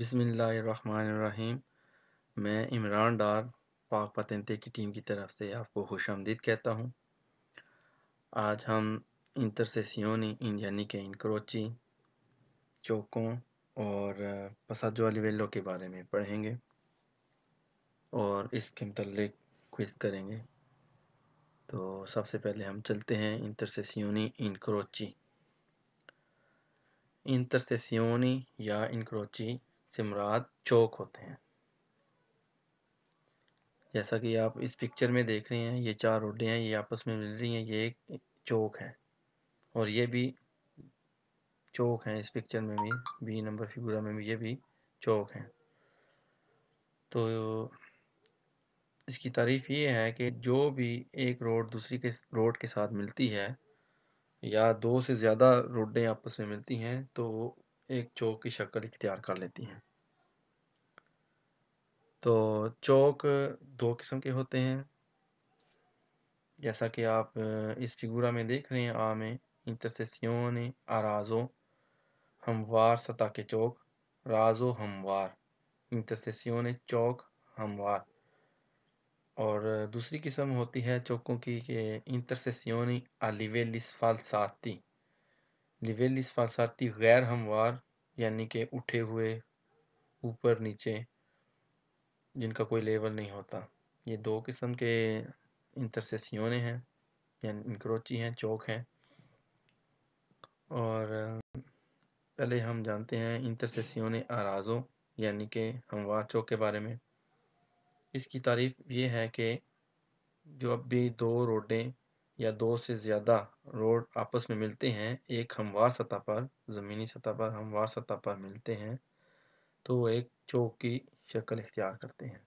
بسم اللہ الرحمن الرحیم میں عمران ڈار پاک پتنتے کی ٹیم کی طرف سے آپ کو خوش آمدید کہتا ہوں آج ہم انتر سے سیونی ان یعنی کہ ان کروچی چوکوں اور پساجو علی ویلو کے بارے میں پڑھیں گے اور اس کے متعلق کوئس کریں گے تو سب سے پہلے ہم چلتے ہیں انتر سے سیونی ان کروچی سے سیونی یا ان کروچی زمرات چوک ہوتے ہیں جیسا کہ آپ اس پکچر میں دیکھ رہے ہیں یہ چار روڈیں ہیں یہ آپس میں مل رہی ہیں یہ ایک چوک ہے اور یہ بھی چوک ہیں اس پکچر میں بھی بی نمبر فکر میں بھی یہ بھی چوک ہیں تو اس کی تعریف یہ ہے کہ جو بھی ایک روڈ دوسری کے روڈ کے ساتھ ملتی ہے یا دو سے زیادہ روڈیں آپس میں ملتی ہیں تو وہ ایک چوک کی شکل اختیار کر لیتی ہیں تو چوک دو قسم کے ہوتے ہیں جیسا کہ آپ اس فورا میں دیکھ رہے ہیں آ میں تر آرازو ارازو ہموار سطح کے چوک رازو ہموار انترسیسیون چوک ہموار اور دوسری قسم ہوتی ہے چوکوں کی کہ ان فالساتی لیویلس فالساتی غیر ہموار یعنی کہ اٹھے ہوئے اوپر نیچے جن کا کوئی لیول نہیں ہوتا یہ دو قسم کے انترسیسیونیں ہیں یعنی انکروچی ہیں چوک ہیں اور پہلے ہم جانتے ہیں انترسیسیون آرازوں یعنی کہ ہموار چوک کے بارے میں اس کی تعریف یہ ہے کہ جو اب بھی دو روڈیں یا دو سے زیادہ روڈ آپس میں ملتے ہیں ایک ہموار سطح پر زمینی سطح پر ہموار سطح پر ملتے ہیں تو ایک چوک کی شکل اختیار کرتے ہیں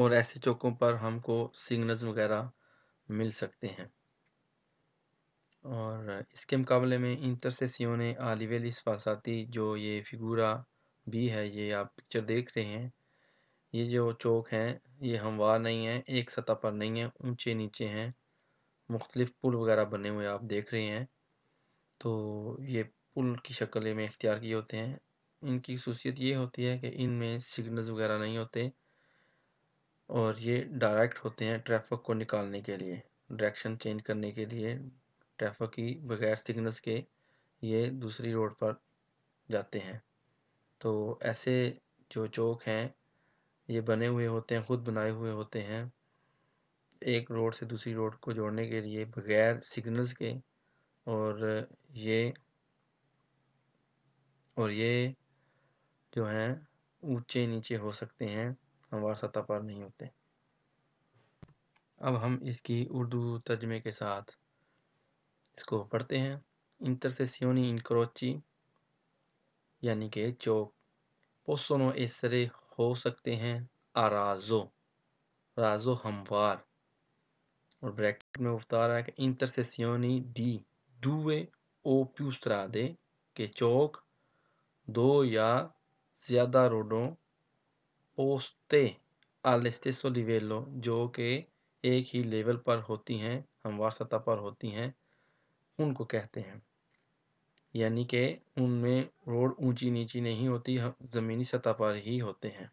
اور ایسے چوکوں پر ہم کو سگنلز وغیرہ مل سکتے ہیں اور اس کے مقابلے میں ان نے سے سیونیں عالی جو یہ فگورا بھی ہے یہ آپ پکچر دیکھ رہے ہیں یہ جو چوک ہیں یہ ہموار نہیں ہیں ایک سطح پر نہیں ہیں اونچے نیچے ہیں مختلف پل وغیرہ بنے ہوئے آپ دیکھ رہے ہیں تو یہ پل کی شکل میں اختیار کیے ہوتے ہیں ان کی خصوصیت یہ ہوتی ہے کہ ان میں سگنلز وغیرہ نہیں ہوتے اور یہ ڈائریکٹ ہوتے ہیں ٹریفک کو نکالنے کے لیے ڈائریکشن چینج کرنے کے لیے ٹریفک کی بغیر سگنلز کے یہ دوسری روڈ پر جاتے ہیں تو ایسے جو چوک ہیں یہ بنے ہوئے ہوتے ہیں خود بنائے ہوئے ہوتے ہیں ایک روڈ سے دوسری روڈ کو جوڑنے کے لیے بغیر سگنلز کے اور یہ اور یہ جو ہیں اونچے نیچے ہو سکتے ہیں ہموار سطح پر نہیں ہوتے اب ہم اس کی اردو ترجمے کے ساتھ اس کو پڑھتے ہیں انتر سے سیونی انکروچی یعنی کہ چوک پوسونو ایسرے ہو سکتے ہیں آرازو رازو ہموار اور بریکٹ میں ہے کہ انتر سے سیونی پیوسترا دے کہ چوک دو یا زیادہ روڈوں اوستے لیویلو جو کہ ایک ہی لیول پر ہوتی ہیں ہموار سطح پر ہوتی ہیں ان کو کہتے ہیں یعنی کہ ان میں روڈ اونچی نیچی نہیں ہوتی زمینی سطح پر ہی ہوتے ہیں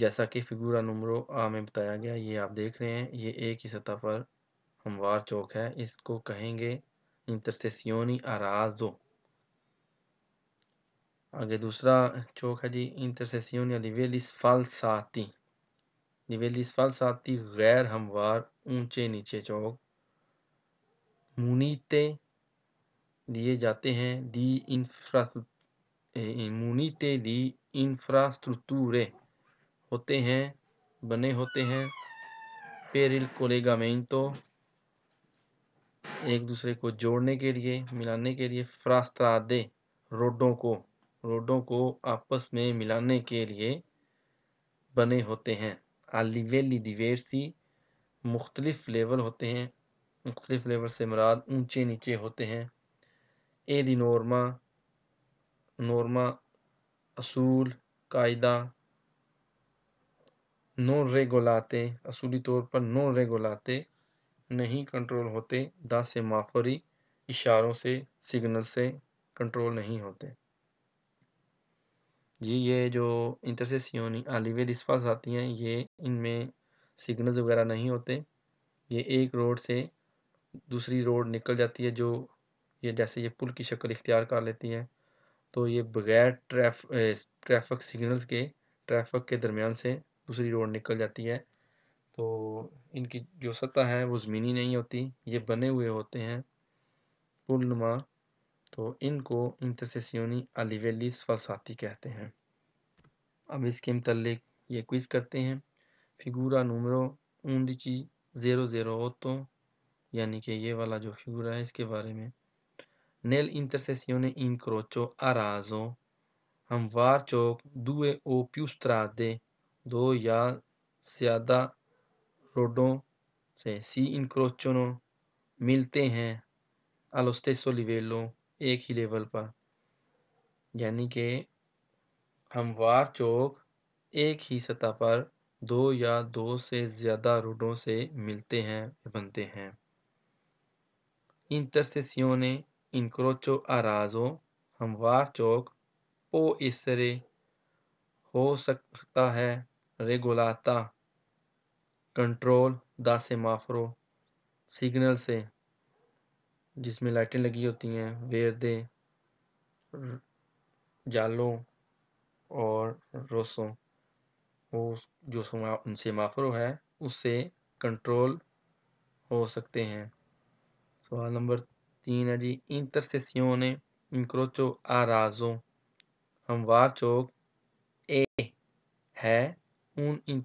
جیسا کہ فگورا نمرو آ میں بتایا گیا یہ آپ دیکھ رہے ہیں یہ ایک ہی سطح پر ہموار چوک ہے اس کو کہیں گے انترسیسیونی آرازو آگے دوسرا چوک ہے جی یا لیویلیس فالساتی لیویلیس فالساتی غیر ہموار اونچے نیچے چوک مونیتے دیے جاتے ہیں دی انفراسٹ مونیتے دی انفراسٹرتور ہوتے ہیں بنے ہوتے ہیں پیرل کو میں تو ایک دوسرے کو جوڑنے کے لیے ملانے کے لیے فراسترادے روڈوں کو روڈوں کو آپس میں ملانے کے لیے بنے ہوتے ہیں آلیویلی ویلی سی مختلف لیول ہوتے ہیں مختلف لیول سے مراد اونچے نیچے ہوتے ہیں اے دی نورما نورما اصول قاعدہ نور ریگولاتے اصولی طور پر نور ریگولاتے نہیں کنٹرول ہوتے دا سے اشاروں سے سگنل سے کنٹرول نہیں ہوتے جی یہ جو انٹرسٹ سی ہونی آتی ہیں یہ ان میں سگنلز وغیرہ نہیں ہوتے یہ ایک روڈ سے دوسری روڈ نکل جاتی ہے جو یہ جیسے یہ پل کی شکل اختیار کر لیتی ہے تو یہ بغیر ٹریف ٹریفک سگنلز کے ٹریفک کے درمیان سے دوسری روڈ نکل جاتی ہے تو ان کی جو سطح ہے وہ زمینی نہیں ہوتی یہ بنے ہوئے ہوتے ہیں پل نما تو ان کو الیویلیس فلساتی کہتے ہیں اب اس کے متعلق یہ کوئز کرتے ہیں فیگورا نمرو اونڈیچی زیرو زیرو اوتو یعنی کہ یہ والا جو فگورا ہے اس کے بارے میں نیل کروچو انکروچو ہم ہموار چوک دوے پیوسترا دے دو یا زیادہ روڈوں سے سی انکروچنوں ملتے ہیں الوستیلوں ایک ہی لیول پر یعنی کہ ہموار چوک ایک ہی سطح پر دو یا دو سے زیادہ روڈوں سے ملتے ہیں بنتے ہیں ان نے انکروچو آرازو ہموار چوک او اس ہو سکتا ہے ریگولاتا کنٹرول دا سے مافرو سگنل سے جس میں لائٹیں لگی ہوتی ہیں ویردے جالوں اور روسوں جو ان سے معفرو ہے اس سے کنٹرول ہو سکتے ہیں سوال نمبر تین ہے جی ان نے انکروچو آرازوں ہموار چوک اے ہے ان ان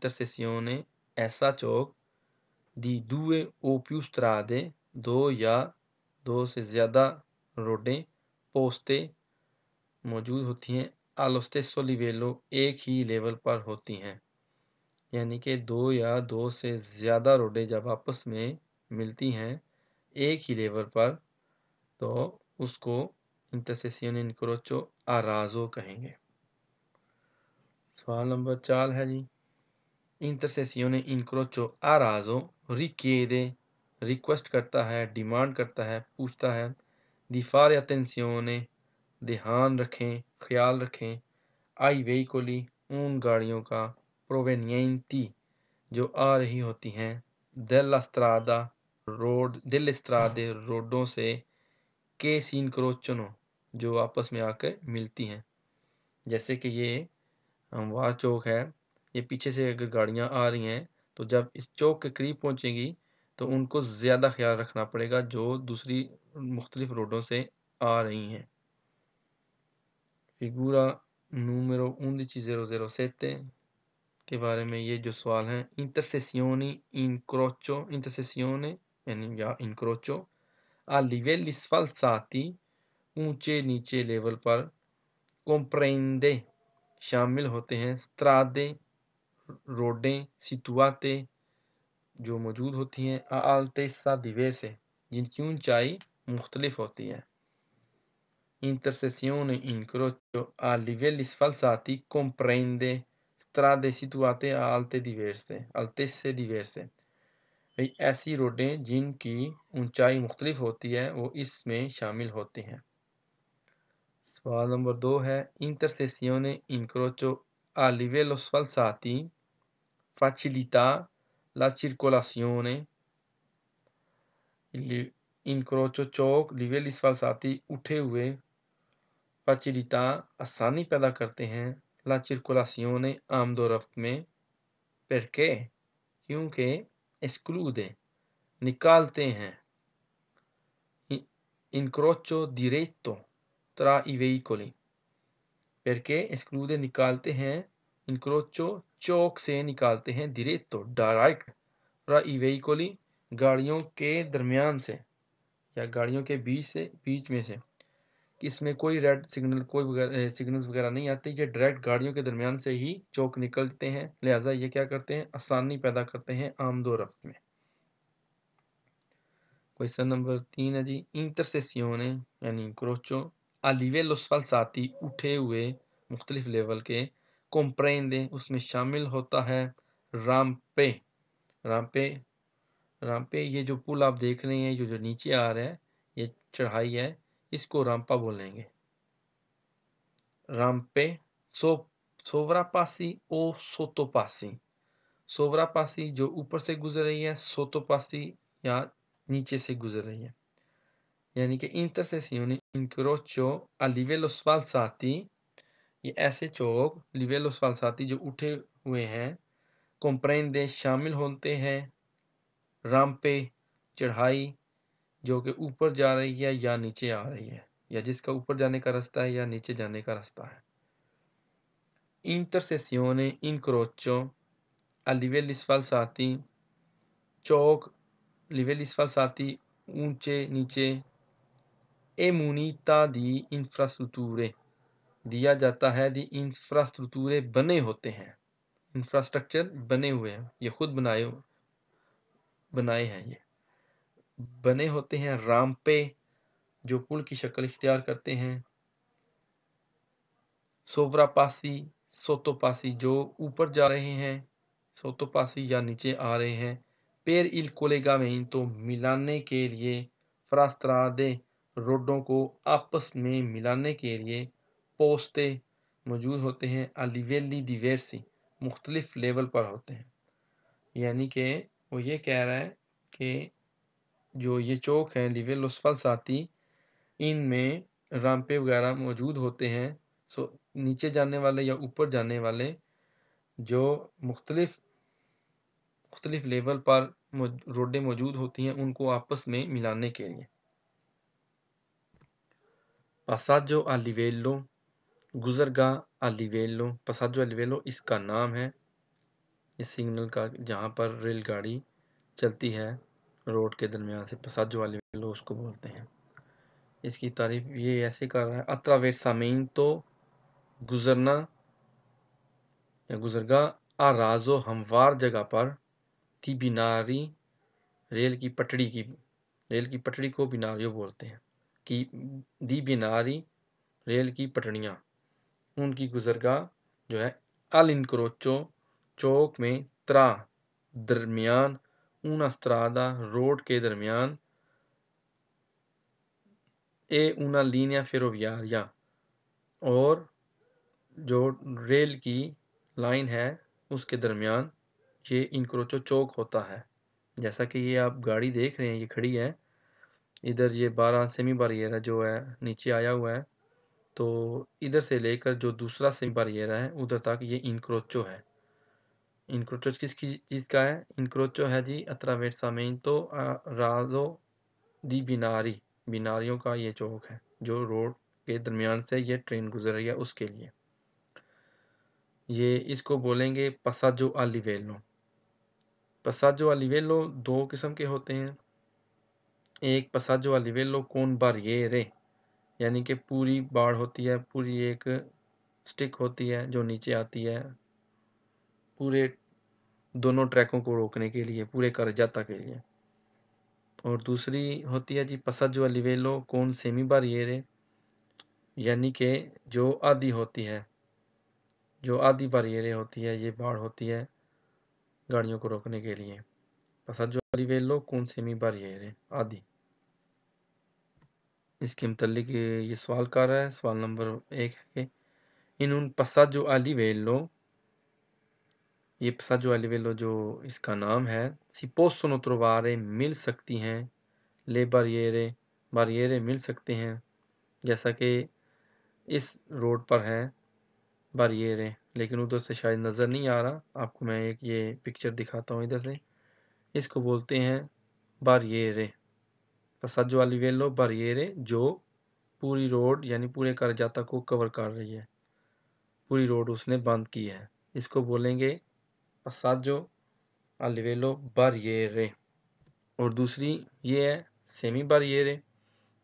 نے ایسا چوک دی دوے اوپیوشت دے دو یا دو سے زیادہ روڈیں پوستے موجود ہوتی ہیں آلوستے ویلو ایک ہی لیول پر ہوتی ہیں یعنی کہ دو یا دو سے زیادہ روڈیں جب آپس میں ملتی ہیں ایک ہی لیول پر تو اس کو انتسیسیون انکروچو آرازو کہیں گے سوال نمبر چار ہے جی ان انکروچو آرازو ریکیے دے ریکویسٹ کرتا ہے ڈیمانڈ کرتا ہے پوچھتا ہے دیفار نے دھیان رکھیں خیال رکھیں آئی وی کولی ان گاڑیوں کا پروگینتی جو آ رہی ہوتی ہیں دل استرادہ روڈ دل استرادے روڈوں سے کے سین کرو چنو جو آپس میں آ کے ملتی ہیں جیسے کہ یہ ہموار چوک ہے یہ پیچھے سے اگر گاڑیاں آ رہی ہیں تو جب اس چوک کے قریب پہنچیں گی تو ان کو زیادہ خیال رکھنا پڑے گا جو دوسری مختلف روڈوں سے آ رہی ہیں فگورا نومرو و زیرو زیرو سیتے کے بارے میں یہ جو سوال ہیں انٹرسیسیونی انکروچو انتر یعنی یا انکروچو آلی ویلسفل ساتھی اونچے نیچے لیول پر کمپرندے شامل ہوتے ہیں سترادے روڈیں ستواتے جو موجود ہوتی ہیں آلتے دیوے سے جن کی اونچائی مختلف ہوتی ہے انترسیسیون انکروچو آلیویل اسفلساتی کمپرندے استرا دیسی تو آتے آلتے دیویر سے الت سے ایسی روڈیں جن کی اونچائی مختلف ہوتی ہے وہ اس میں شامل ہوتی ہیں سوال نمبر دو ہے انترسیسیون انکروچو نے انکروچو آلیویل فاچلیتا لاچر کولاسیوں نے انکروچو چوک لیوے لس والی اٹھے ہوئے پچیتا آسانی پیدا کرتے ہیں لاچر کولاسیوں نے آمد و رفت میں پیر کے کیونکہ اسکلودے نکالتے ہیں انکروچو درے تو تراوئی کولیں پیر کے اسکلودے نکالتے ہیں انکروچو چوک سے نکالتے ہیں دیریتو تو ڈائریکٹ را ای گاڑیوں کے درمیان سے یا گاڑیوں کے بیچ سے بیچ میں سے اس میں کوئی ریڈ سگنل کوئی وغیرہ سگنل وغیرہ نہیں آتے یہ ڈائریکٹ گاڑیوں کے درمیان سے ہی چوک نکلتے ہیں لہٰذا یہ کیا کرتے ہیں آسانی پیدا کرتے ہیں دو رفت میں کوئیسن نمبر تین ہے جی ان سے یعنی کروچوں آلیوے لسفل ساتھی اٹھے ہوئے مختلف لیول کے کمپرینڈے اس میں شامل ہوتا ہے رامپے رامپے رامپے یہ جو پول آپ دیکھ رہے ہیں جو جو نیچے آ رہے ہیں یہ چڑھائی ہے اس کو رامپا بولیں گے رامپے سو سوورا پاسی او سوتو پاسی سوورا پاسی جو اوپر سے گزر رہی ہے سوتو پاسی یا نیچے سے گزر رہی ہے یعنی کہ انترسیسیونی انکروچو علیوے لسوال ساتھی یہ ایسے چوک لیویلوس فالساتی جو اٹھے ہوئے ہیں کمپرینڈے شامل ہوتے ہیں رامپے چڑھائی جو کہ اوپر جا رہی ہے یا نیچے آ رہی ہے یا جس کا اوپر جانے کا رستہ ہے یا نیچے جانے کا رستہ ہے ان ترسے سیوں نے چوک لیولوال فالساتی اونچے نیچے اے مونیتا دی انفراسٹورے دیا جاتا ہے دی انفراسٹورے بنے ہوتے ہیں انفراسٹرکچر بنے ہوئے ہیں یہ خود بنائے بنائے ہیں یہ بنے ہوتے ہیں رام جو پل کی شکل اختیار کرتے ہیں سوبرا پاسی سوتو پاسی جو اوپر جا رہے ہیں سوتو پاسی یا نیچے آ رہے ہیں پیر ایل کولے گا میں تو ملانے کے لیے فراستراد روڈوں کو آپس میں ملانے کے لیے پوستے موجود ہوتے ہیں الیویلی ڈیویرسی مختلف لیول پر ہوتے ہیں یعنی کہ وہ یہ کہہ رہا ہے کہ جو یہ چوک ہیں لیویل وسفل ساتھی ان میں رامپے وغیرہ موجود ہوتے ہیں سو نیچے جانے والے یا اوپر جانے والے جو مختلف مختلف لیول پر روڈیں موجود ہوتی ہیں ان کو آپس میں ملانے کے لیے پاساجو جو گزرگاہ علی ویلو آلیویلو ویلو اس کا نام ہے اس سگنل کا جہاں پر ریل گاڑی چلتی ہے روڈ کے درمیان سے پساجو آلیویلو ویلو اس کو بولتے ہیں اس کی تعریف یہ ایسے کر رہا ہے ویر سامین تو گزرنا گزرگاہ آرازو و ہموار جگہ پر تھی بیناری ریل کی پٹڑی کی ریل کی پٹڑی کو بیناریو بولتے ہیں کہ دی بیناری ریل کی پٹڑیاں ان کی گزرگاہ جو ہے ال انکروچو چوک میں ترا درمیان اون استرادا روڈ کے درمیان اے اونا لینیا یا اور جو ریل کی لائن ہے اس کے درمیان یہ انکروچو چوک ہوتا ہے جیسا کہ یہ آپ گاڑی دیکھ رہے ہیں یہ کھڑی ہے ادھر یہ بارہ سیمی بارہ جو ہے نیچے آیا ہوا ہے تو ادھر سے لے کر جو دوسرا سے بر یہ رہا ہے ادھر تک یہ انکروچو ہے انکروچو کس کی چیز کا ہے انکروچو ہے جی اتراویٹ سا تو رازو دی بیناری بیناریوں کا یہ چوک ہے جو روڈ کے درمیان سے یہ ٹرین گزر رہی ہے اس کے لیے یہ اس کو بولیں گے پساجو آلی ویلو پساجو آلی ویلو دو قسم کے ہوتے ہیں ایک پساجو آلی ویلو کون بر یہ یعنی کہ پوری باڑھ ہوتی ہے پوری ایک اسٹک ہوتی ہے جو نیچے آتی ہے پورے دونوں ٹریکوں کو روکنے کے لیے پورے کر جاتا کے لیے اور دوسری ہوتی ہے جی پسجولی وے لو کون سیمی یہ ایرے یعنی کہ جو آدھی ہوتی ہے جو آدھی یہ ایرے ہوتی ہے یہ باڑھ ہوتی ہے گاڑیوں کو روکنے کے لیے پسج ولی وے کون سیمی بار یہ رے آدھی اس کے متعلق یہ سوال کر رہا ہے سوال نمبر ایک ہے کہ ان ان جو علی ویلو یہ پسا جو علی ویلو جو اس کا نام ہے سی سن اتروارے مل سکتی ہیں لے باریرے باریرے مل سکتے ہیں جیسا کہ اس روڈ پر ہے باریرے لیکن ادھر سے شاید نظر نہیں آ رہا آپ کو میں ایک یہ پکچر دکھاتا ہوں ادھر سے اس کو بولتے ہیں باریرے پساتو الو بر یہ جو پوری روڈ یعنی پورے کارجاتا کو کور کر رہی ہے پوری روڈ اس نے بند کی ہے اس کو بولیں گے پساجو الویلو بر یہ اور دوسری یہ ہے سیمی بر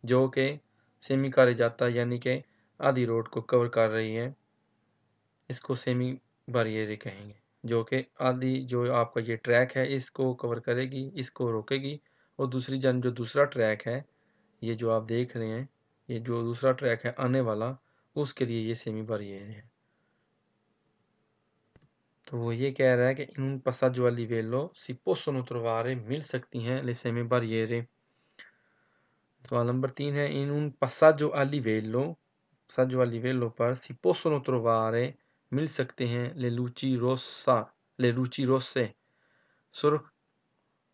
جو کہ سیمی کارجاتا یعنی کہ آدھی روڈ کو کور کر رہی ہے اس کو سیمی باریرے کہیں گے جو کہ آدھی جو آپ کا یہ ٹریک ہے اس کو کور کرے گی اس کو روکے گی اور دوسری جان جو دوسرا ٹریک ہے یہ جو آپ دیکھ رہے ہیں یہ جو دوسرا ٹریک ہے آنے والا اس کے لیے یہ سیم یہ ہے تو وہ یہ کہہ رہا ہے کہ ان پسا جو علی ویلو سی سن و مل سکتی ہیں لے سیم برے سوال نمبر تین ہے ان ان علی ویلو پسا جو علی ویلو پر سی سن و مل سکتے ہیں لے لوچی روسا لے لوچی روسے سرخ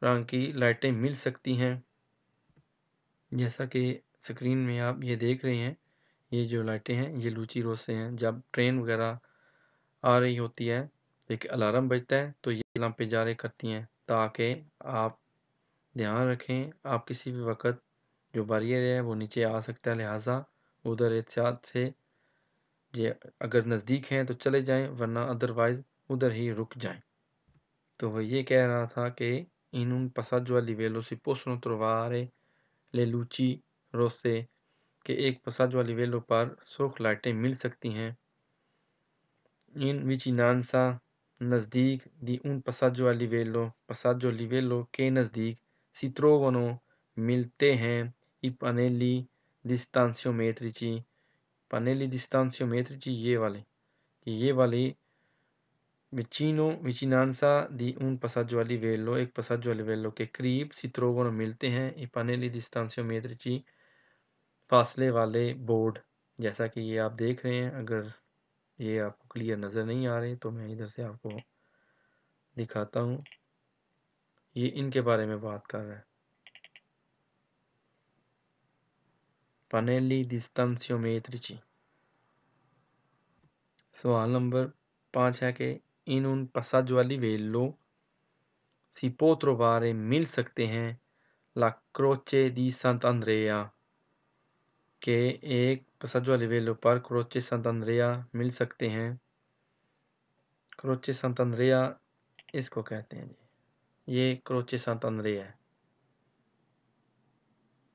رنگ کی لائٹیں مل سکتی ہیں جیسا کہ سکرین میں آپ یہ دیکھ رہے ہیں یہ جو لائٹیں ہیں یہ لوچی روز سے ہیں جب ٹرین وغیرہ آ رہی ہوتی ہے ایک الارم بجتا ہے تو یہ لمپے پہ جارے کرتی ہیں تاکہ آپ دھیان رکھیں آپ کسی بھی وقت جو بار ہے وہ نیچے آ سکتا ہے لہٰذا ادھر احتیاط سے یہ اگر نزدیک ہیں تو چلے جائیں ورنہ ادروائز ادھر ہی رک جائیں تو وہ یہ کہہ رہا تھا کہ ان ان پسادجوالی ویلوں سے پوسنوں تروارے لے لوچی روسے کے ایک پساد والی ویلوں پر سرخ لائٹیں مل سکتی ہیں ان رچ انانسا نزدیک دی ان پساد والی ویلوں پساد والی ویلوں کے نزدیک سترو ونوں ملتے ہیں یہ پنیلی دستانسی میت رچی پانی دستانسی میت رچی یہ والی کہ یہ والی مچینو مچینانسا دی ان پسج والی ویلو ایک پسج والے کے قریب ستروگوں ملتے ہیں یہ پانیلی دستانسی فاصلے والے بورڈ جیسا کہ یہ آپ دیکھ رہے ہیں اگر یہ آپ کو کلیئر نظر نہیں آ رہے تو میں ادھر سے آپ کو دکھاتا ہوں یہ ان کے بارے میں بات کر رہے ہیں سوال نمبر پانچ ہے کہ ان ان پس والی ویلوں سپوترو بارے مل سکتے ہیں کروچے سنتن ریہ اس کو کہتے ہیں یہ کروچے سنتن ریہ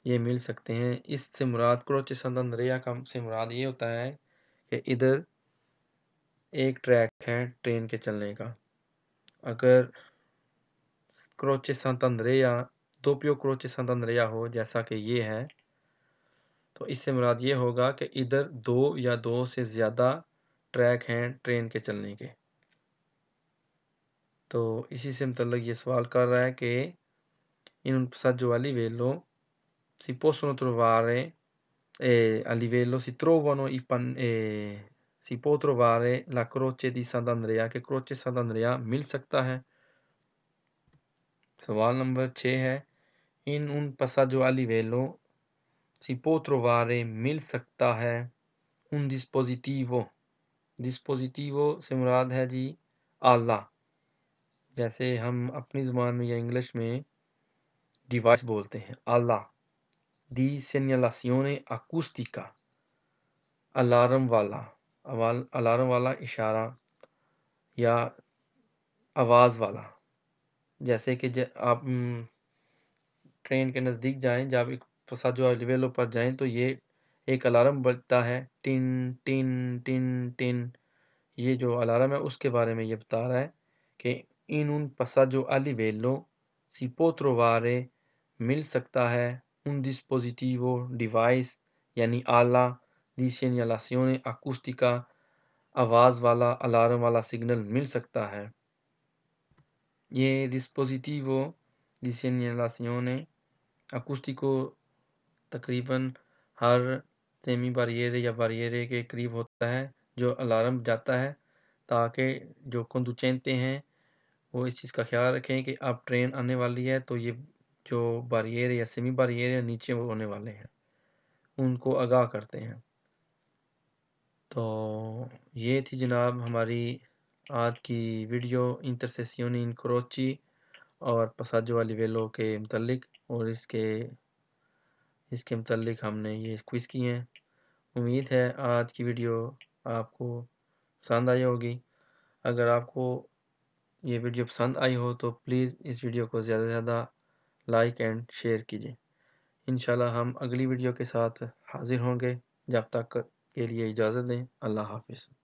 یہ مل سکتے ہیں اس سے مراد کروچے سنتن ریہ کا سمراد یہ ہوتا ہے کہ ادھر ایک ٹریک ہے ٹرین کے چلنے کا اگر کروچے سنت اندریا دو پیو کروچے سن اندریا ہو جیسا کہ یہ ہے تو اس سے مراد یہ ہوگا کہ ادھر دو یا دو سے زیادہ ٹریک ہیں ٹرین کے چلنے کے تو اسی سے متعلق یہ سوال کر رہا ہے کہ ان سات جو علی ویلو سی پوسنو تروارے علی ویلو سی تروونو سپوترو بارے لاکروچے دی سدن کے کروچے سدن مل سکتا ہے سوال نمبر چھ ہے ان ان پسجوالی ویلوں سپوترو بارے مل سکتا ہے ان ڈسپوزیٹیو ڈس پوزیٹیو سے مراد ہے جی اعلیٰ جیسے ہم اپنی زبان میں یا انگلش میں ڈیوائس بولتے ہیں آلہ دیسی کو الارم والا الارم والا اشارہ یا آواز والا جیسے کہ جب ٹرین کے نزدیک جائیں جب ایک پسا جو ویلوں پر جائیں تو یہ ایک الارم بجتا ہے ٹن ٹن ٹن ٹن یہ جو الارم ہے اس کے بارے میں یہ بتا رہا ہے کہ ان ان پسا جو علی سی پوترو وارے مل سکتا ہے ان ڈسپوزیٹیو ڈیوائس یعنی آلہ دی سینیلاسیون نے کا آواز والا الارم والا سگنل مل سکتا ہے یہ ڈسپوزیٹیو وہ ڈیسین آلاسیوں کو تقریباً ہر سیمی باریئرے یا باریرے کے قریب ہوتا ہے جو الارم جاتا ہے تاکہ جو کندو چینتے ہیں وہ اس چیز کا خیال رکھیں کہ اب ٹرین آنے والی ہے تو یہ جو باریئر یا سیمی باری نیچے وہ ہونے والے ہیں ان کو آگاہ کرتے ہیں تو یہ تھی جناب ہماری آج کی ویڈیو انترسیسیون ان کروچی اور پساجو والی ویلو کے متعلق اور اس کے اس کے متعلق ہم نے یہ کوئز کی ہیں امید ہے آج کی ویڈیو آپ کو پسند آئی ہوگی اگر آپ کو یہ ویڈیو پسند آئی ہو تو پلیز اس ویڈیو کو زیادہ سے زیادہ لائک اینڈ شیئر کیجیے انشاءاللہ ہم اگلی ویڈیو کے ساتھ حاضر ہوں گے جب تک کے لیے اجازت دیں اللہ حافظ